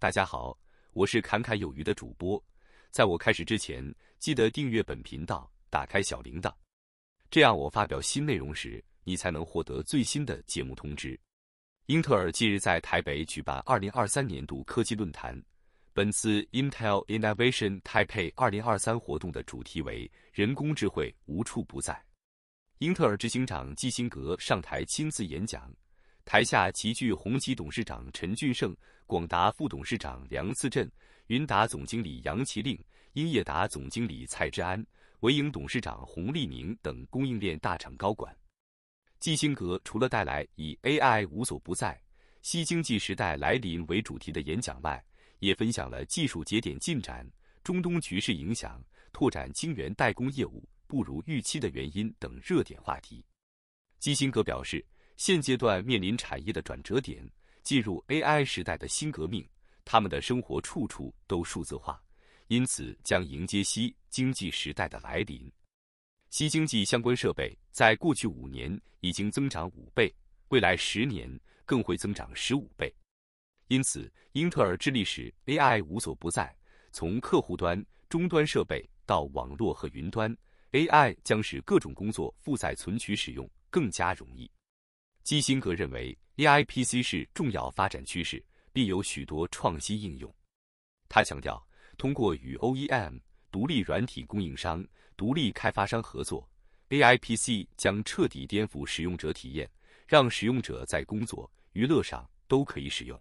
大家好，我是侃侃有余的主播。在我开始之前，记得订阅本频道，打开小铃铛，这样我发表新内容时，你才能获得最新的节目通知。英特尔近日在台北举办二零二三年度科技论坛，本次 Intel Innovation Taipei 二零二三活动的主题为“人工智慧无处不在”。英特尔执行长基辛格上台亲自演讲。台下齐聚红旗董事长陈俊胜、广达副董事长梁赐振、云达总经理杨其令、英业达总经理蔡志安、维盈董事长洪立明等供应链大厂高管。基辛格除了带来以 “AI 无所不在，新经济时代来临”为主题的演讲外，也分享了技术节点进展、中东局势影响、拓展晶圆代工业务不如预期的原因等热点话题。基辛格表示。现阶段面临产业的转折点，进入 AI 时代的新革命。他们的生活处处都数字化，因此将迎接新经济时代的来临。新经济相关设备在过去五年已经增长五倍，未来十年更会增长十五倍。因此，英特尔致力使 AI 无所不在，从客户端终端设备到网络和云端，AI 将使各种工作负载存取使用更加容易。基辛格认为，AIPC 是重要发展趋势，必有许多创新应用。他强调，通过与 OEM、独立软体供应商、独立开发商合作，AIPC 将彻底颠覆使用者体验，让使用者在工作、娱乐上都可以使用。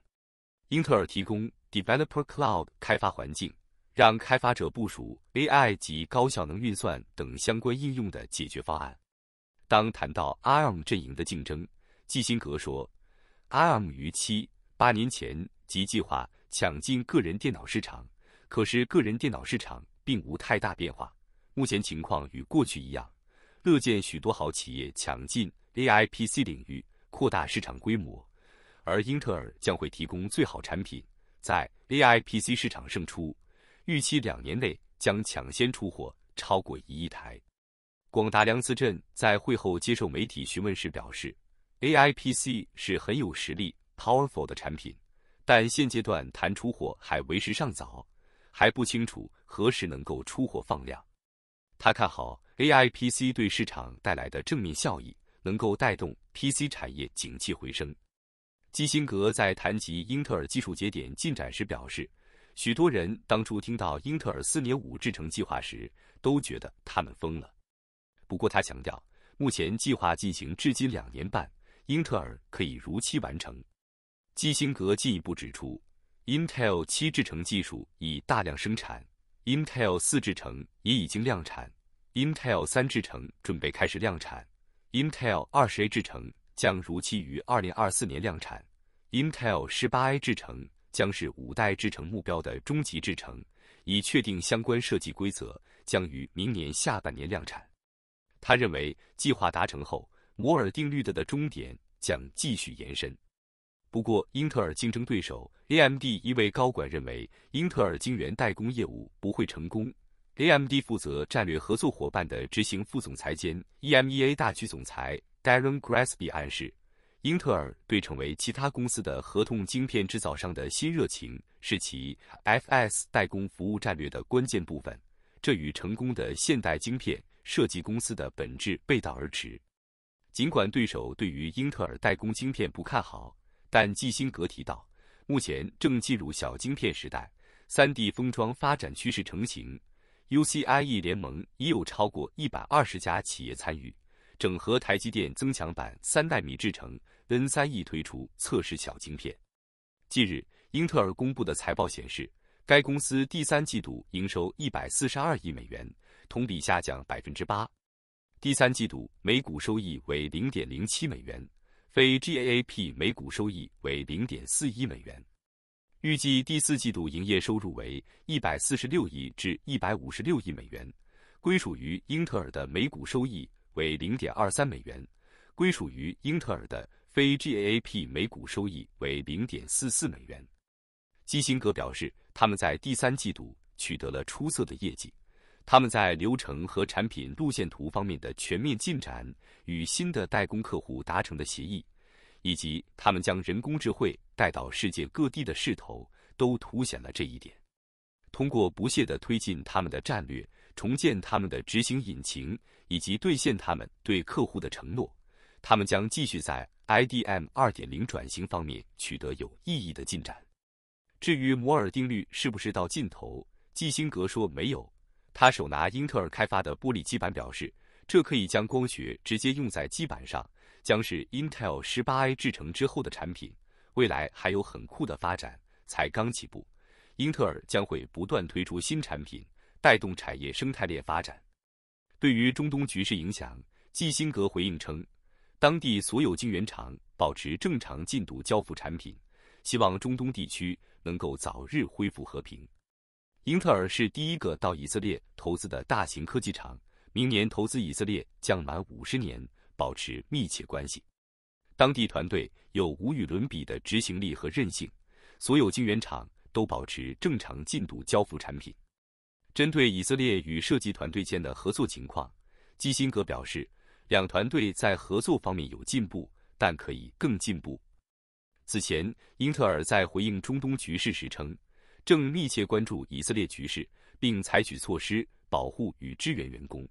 英特尔提供 Developer Cloud 开发环境，让开发者部署 AI 及高效能运算等相关应用的解决方案。当谈到 ARM 阵营的竞争，基辛格说：“I M 预期八年前即计划抢进个人电脑市场，可是个人电脑市场并无太大变化，目前情况与过去一样。乐见许多好企业抢进 A I P C 领域，扩大市场规模，而英特尔将会提供最好产品，在 A I P C 市场胜出。预期两年内将抢先出货超过一亿台。”广达梁思镇在会后接受媒体询问时表示。AIPC 是很有实力、powerful 的产品，但现阶段谈出货还为时尚早，还不清楚何时能够出货放量。他看好 AIPC 对市场带来的正面效益，能够带动 PC 产业景气回升。基辛格在谈及英特尔技术节点进展时表示，许多人当初听到英特尔四年五制程计划时都觉得他们疯了。不过他强调，目前计划进行至今两年半。英特尔可以如期完成。基辛格进一步指出，Intel 七制程技术已大量生产，Intel 四制程也已经量产，Intel 三制程准备开始量产，Intel 二十 A 制程将如期于二零二四年量产，Intel 十八 A 制程将是五代制程目标的终极制程，以确定相关设计规则将于明年下半年量产。他认为，计划达成后。摩尔定律的的终点将继续延伸。不过，英特尔竞争对手 AMD 一位高管认为，英特尔晶圆代工业务不会成功。AMD 负责战略合作伙伴的执行副总裁兼 EMEA 大区总裁 Darren Grasby 暗示，英特尔对成为其他公司的合同晶片制造商的新热情是其 FS 代工服务战略的关键部分，这与成功的现代晶片设计公司的本质背道而驰。尽管对手对于英特尔代工晶片不看好，但基辛格提到，目前正进入小晶片时代，三 D 封装发展趋势成型。U C I E 联盟已有超过一百二十家企业参与，整合台积电增强版三代米制成 N 三 E 推出测试小晶片。近日，英特尔公布的财报显示，该公司第三季度营收一百四十二亿美元，同比下降百分之八。第三季度每股收益为零点零七美元，非 GAAP 每股收益为零点四一美元。预计第四季度营业收入为一百四十六亿至一百五十六亿美元，归属于英特尔的每股收益为零点二三美元，归属于英特尔的非 GAAP 每股收益为零点四四美元。基辛格表示，他们在第三季度取得了出色的业绩。他们在流程和产品路线图方面的全面进展、与新的代工客户达成的协议，以及他们将人工智慧带到世界各地的势头，都凸显了这一点。通过不懈地推进他们的战略、重建他们的执行引擎，以及兑现他们对客户的承诺，他们将继续在 IDM 2.0转型方面取得有意义的进展。至于摩尔定律是不是到尽头，基辛格说没有。他手拿英特尔开发的玻璃基板，表示这可以将光学直接用在基板上，将是 Intel 十八 A 制成之后的产品，未来还有很酷的发展，才刚起步。英特尔将会不断推出新产品，带动产业生态链发展。对于中东局势影响，基辛格回应称，当地所有晶圆厂保持正常进度交付产品，希望中东地区能够早日恢复和平。英特尔是第一个到以色列投资的大型科技厂。明年投资以色列将满五十年，保持密切关系。当地团队有无与伦比的执行力和韧性，所有晶圆厂都保持正常进度交付产品。针对以色列与设计团队间的合作情况，基辛格表示，两团队在合作方面有进步，但可以更进步。此前，英特尔在回应中东局势时称。正密切关注以色列局势，并采取措施保护与支援员工。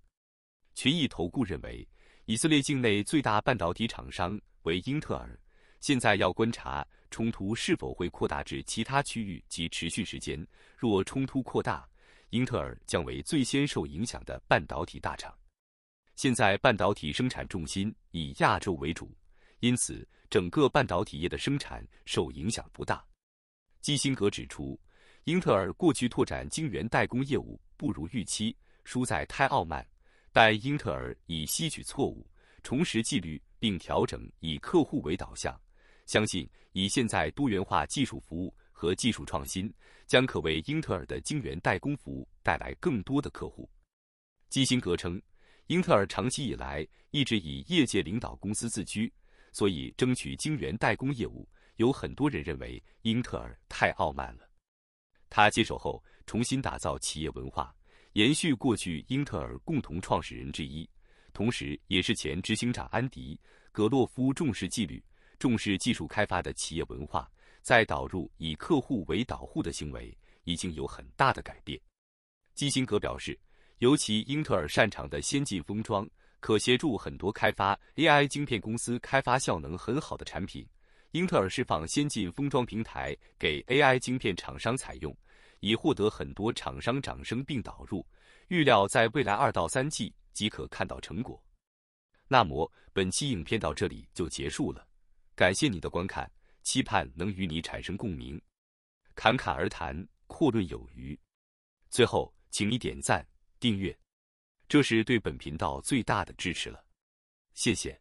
群益投顾认为，以色列境内最大半导体厂商为英特尔，现在要观察冲突是否会扩大至其他区域及持续时间。若冲突扩大，英特尔将为最先受影响的半导体大厂。现在半导体生产重心以亚洲为主，因此整个半导体业的生产受影响不大。基辛格指出。英特尔过去拓展晶圆代工业务不如预期，输在太傲慢，但英特尔已吸取错误，重拾纪律，并调整以客户为导向。相信以现在多元化技术服务和技术创新，将可为英特尔的晶圆代工服务带来更多的客户。基辛格称，英特尔长期以来一直以业界领导公司自居，所以争取晶圆代工业务，有很多人认为英特尔太傲慢了。他接手后，重新打造企业文化，延续过去英特尔共同创始人之一，同时也是前执行长安迪·格洛夫重视纪律、重视技术开发的企业文化，在导入以客户为导向的行为，已经有很大的改变。基辛格表示，尤其英特尔擅长的先进封装，可协助很多开发 AI 晶片公司开发效能很好的产品。英特尔释放先进封装平台给 AI 晶片厂商采用，已获得很多厂商掌声，并导入预料在未来二到三季即可看到成果。那么本期影片到这里就结束了，感谢你的观看，期盼能与你产生共鸣。侃侃而谈，阔论有余。最后，请你点赞、订阅，这是对本频道最大的支持了。谢谢。